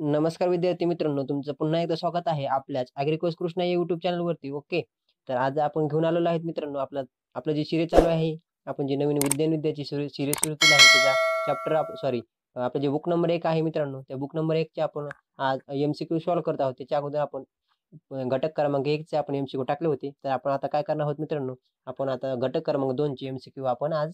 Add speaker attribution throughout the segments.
Speaker 1: नमस्कार विद्यार्थी मित्रांनो तुमचं पुन्हा एकदा स्वागत आहे आपल्याच अॅग्रिकोस कृष्णा या युट्यूब चॅनलवरती ओके तर आज आपण घेऊन आलेलो आहेत मित्रांनो आपला आपलं जे सिरीज चालू आहे आपण जी नवीन उद्यान विद्याची सिरीज सुरू केली आहे त्याचा चॅप्टर सॉरी आपलं जे बुक नंबर एक आहे मित्रांनो त्या बुक नंबर एकचे आपण आज क्यू सॉल्व्ह करत आहोत त्याच्या अगोदर आपण घटक क्रमांक एकचे आपण क्यू टाकले होते तर आपण आता काय करणार आहोत मित्रांनो आपण आता घटक क्रमांक दोनचे क्यू आपण आज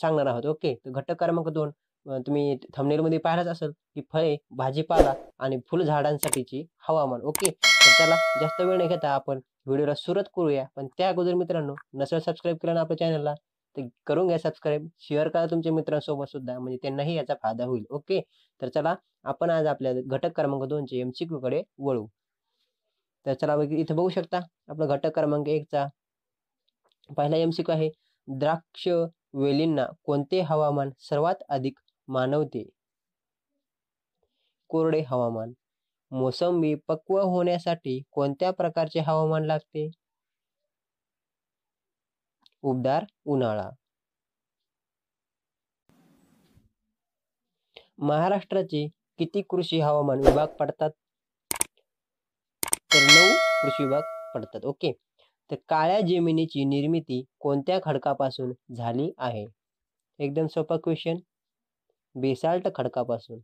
Speaker 1: सांगणार आहोत ओके तर घटक क्रमांक दोन तुम्ही थंबनेलमध्ये पाहिलाच असेल की फळे भाजीपाला आणि फुलझाडांसाठीची हवामान ओके तर त्याला जास्त वेळ नाही घेता आपण व्हिडिओला सुरुवात करूया पण त्या अगोदर मित्रांनो नसेल सबस्क्राईब केलं ना आपल्या चॅनलला तर करून घ्या सबस्क्राईब शेअर करा तुमच्या मित्रांसोबत सुद्धा म्हणजे त्यांनाही याचा फायदा होईल ओके तर चला आपण आज आपल्या घटक क्रमांक दोनचे एम सी क्यूकडे वळू तर चला इथं बघू शकता आपला घटक क्रमांक एकचा पहिला एम सी क्यू आहे द्राक्ष वेलींना कोणते हवामान सर्वात अधिक मानवते कोरडे हवामान मोसंबी पक्व होण्यासाठी कोणत्या प्रकारचे हवामान लागते उबदार उन्हाळा महाराष्ट्राचे किती कृषी हवामान विभाग पडतात तर नऊ कृषी विभाग पडतात ओके तर काळ्या जमिनीची निर्मिती कोणत्या खडकापासून झाली आहे एकदम सोपा क्वेश्चन बेसाल्ट खडकापासून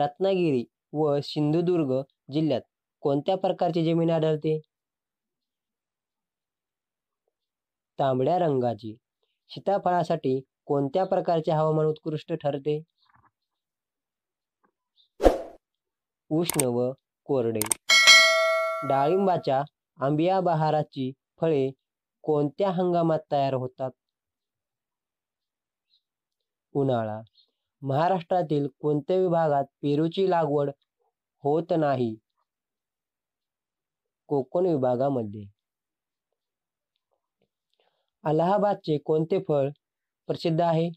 Speaker 1: रत्नागिरी व सिंधुदुर्ग जिल्ह्यात कोणत्या प्रकारची जमीन आढळते तांबड्या रंगाची सीताफळासाठी कोणत्या प्रकारचे हवामान उत्कृष्ट ठरते उष्ण व कोरडे डाळिंबाच्या आंबिया बहाराची फळे कोणत्या हंगामात तयार होतात उन्हाळा महाराष्ट्रातील कोणत्या विभागात पेरूची लागवड होत नाही कोकण विभागामध्ये अलाहाबादचे कोणते फळ प्रसिद्ध आहे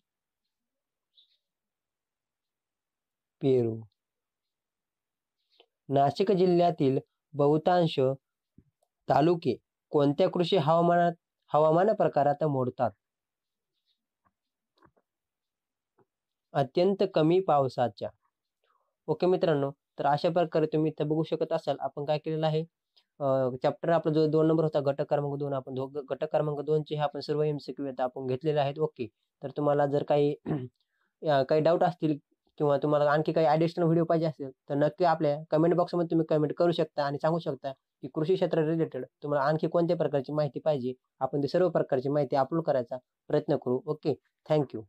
Speaker 1: पेरू नाशिक जिल्ह्यातील बहुतांश तालुके कोणत्या कृषी हवामानात हवामान प्रकारात मोडतात अत्यंत कमी पावसाच्या ओके मित्रांनो तर अशा प्रकारे तुम्ही इथं बघू शकत असाल आपण काय केलेलं आहे चॅप्टर आपला जो दोन नंबर होता घटक क्रमांक दोन आपण घटक क्रमांक दोनचे हे आपण सर्व एमसीक्यू आपण घेतलेले आहेत ओके तर तुम्हाला जर काही काही डाऊट असतील किंवा तुम्हाला आणखी काही ॲडिशनल व्हिडिओ पाहिजे असेल तर नक्की आपल्या कमेंट बॉक्समध्ये तुम्ही कमेंट करू शकता आणि सांगू शकता की कृषी क्षेत्र रिलेटेड तुम्हाला आणखी कोणत्या प्रकारची माहिती पाहिजे आपण ते सर्व प्रकारची माहिती अपलोड करायचा प्रयत्न करू ओके थँक्यू